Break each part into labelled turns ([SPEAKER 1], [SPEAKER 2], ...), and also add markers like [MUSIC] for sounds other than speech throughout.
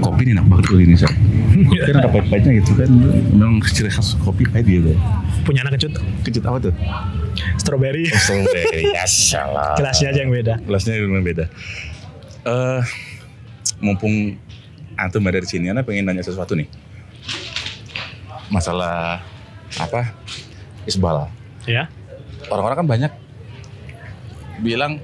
[SPEAKER 1] kopi ini enak banget tuh ini saya kan ada pahit-pahitnya gitu kan memang ciri khas kopi pahit gitu punya anak kecut kecut apa tuh strawberry oh, strawberry ya [LAUGHS] salah kelasnya aja yang beda kelasnya yang beda uh, mumpung antum ada di sini, anak pengen nanya sesuatu nih masalah apa Isbala ya orang-orang kan banyak bilang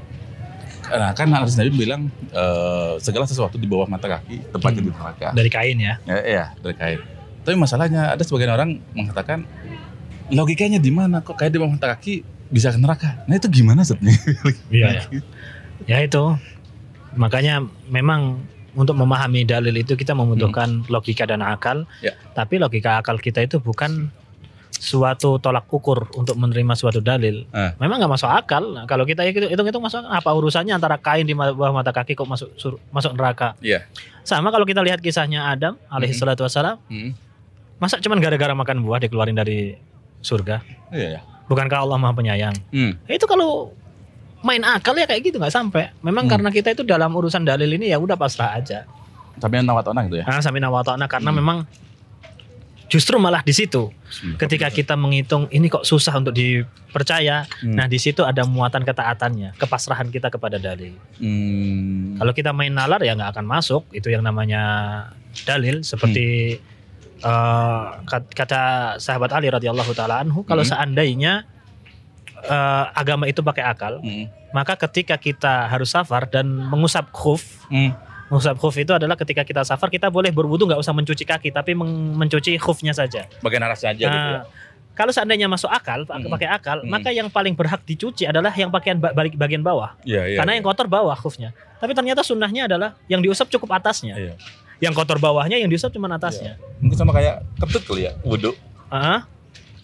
[SPEAKER 1] Nah, kan hadis Nabi bilang uh, segala sesuatu di bawah mata kaki tempatnya hmm. di neraka. Dari kain ya? ya? Iya, dari kain. Tapi masalahnya ada sebagian orang mengatakan logikanya di mana kok kain di bawah mata kaki bisa ke neraka? Nah itu gimana sebenarnya? [LAUGHS] Iya. ya. ya itu makanya memang untuk memahami dalil itu kita membutuhkan hmm. logika dan akal. Ya. Tapi logika akal kita itu bukan suatu tolak ukur untuk menerima suatu dalil, eh. memang nggak masuk akal. Nah, kalau kita hitung-hitung masuk apa urusannya antara kain di bawah mata kaki kok masuk sur, masuk neraka? Yeah. Sama kalau kita lihat kisahnya Adam mhm. alaihissalatu wassalam, mm -hmm. masa cuman gara-gara makan buah dikeluarin dari surga? Yeah, yeah. Bukankah Allah maha penyayang? Mm. Itu kalau main akal ya kayak gitu nggak sampai. Memang mm. karena kita itu dalam urusan dalil ini ya udah pasrah aja. Tapi nawatona gitu ya? Nah, sampai nawatona karena mm. memang justru malah di situ ketika kita menghitung ini kok susah untuk dipercaya hmm. nah di situ ada muatan ketaatannya kepasrahan kita kepada dalil hmm. kalau kita main nalar ya nggak akan masuk itu yang namanya dalil seperti hmm. uh, kata sahabat Ali radhiyallahu taala anhu kalau hmm. seandainya uh, agama itu pakai akal hmm. maka ketika kita harus safar dan mengusap khuf hmm Usap khuf itu adalah ketika kita safar kita boleh berwudu nggak usah mencuci kaki tapi mencuci khufnya saja. Bagian arah saja nah, gitu ya. Nah, kalau seandainya masuk akal, -hmm. pakai akal, -hmm. maka yang paling berhak dicuci adalah yang pakaian balik bagian bawah. Yeah, yeah, Karena yeah. yang iya. kotor bawah khufnya. Tapi ternyata sunnahnya adalah yang diusap cukup atasnya. Yeah. Yang kotor bawahnya, yang diusap cuma atasnya. Yeah. Mungkin sama kayak ketut kali ya, wudhu. Uh -huh.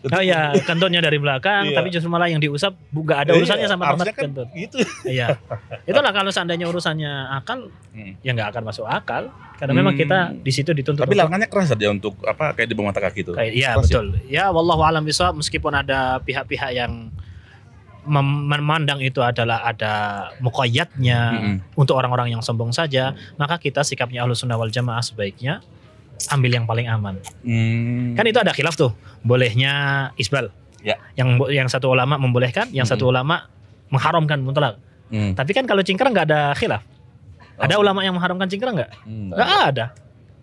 [SPEAKER 1] Oh iya, kentutnya dari belakang, iya. tapi justru malah yang diusap gak ada iya, urusannya sama tempat kan Itu, Gitu. Iya. Itulah kalau seandainya urusannya akal, hmm. ya nggak akan masuk akal. Karena hmm. memang kita hmm. di situ dituntut. Tapi lawangannya keras dia untuk apa kayak di bawah mata kaki itu. Kayak, iya keras ya? betul. Ya, ya wallahu alam meskipun ada pihak-pihak yang memandang itu adalah ada mukoyatnya mm -hmm. untuk orang-orang yang sombong saja, maka kita sikapnya ahlu sunnah wal jamaah sebaiknya ambil yang paling aman. Hmm. Kan itu ada khilaf tuh. Bolehnya isbal. Ya. Yang yang satu ulama membolehkan, yang hmm. satu ulama mengharamkan mutlak. Hmm. Tapi kan kalau cingkrang nggak ada khilaf. Oh. Ada ulama yang mengharamkan cingkrang nggak? Hmm. Nggak hmm, ada.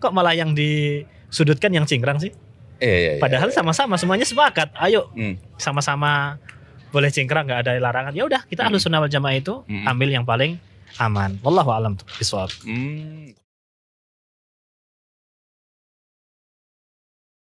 [SPEAKER 1] Kok malah yang disudutkan yang cingkrang sih? iya, iya, iya. Padahal sama-sama iya. semuanya sepakat. Ayo hmm. sama-sama hmm. boleh cingkrang nggak ada larangan. Ya udah kita hmm. ahlus sunnah jamaah itu hmm. ambil yang paling aman. Wallahu alam tuh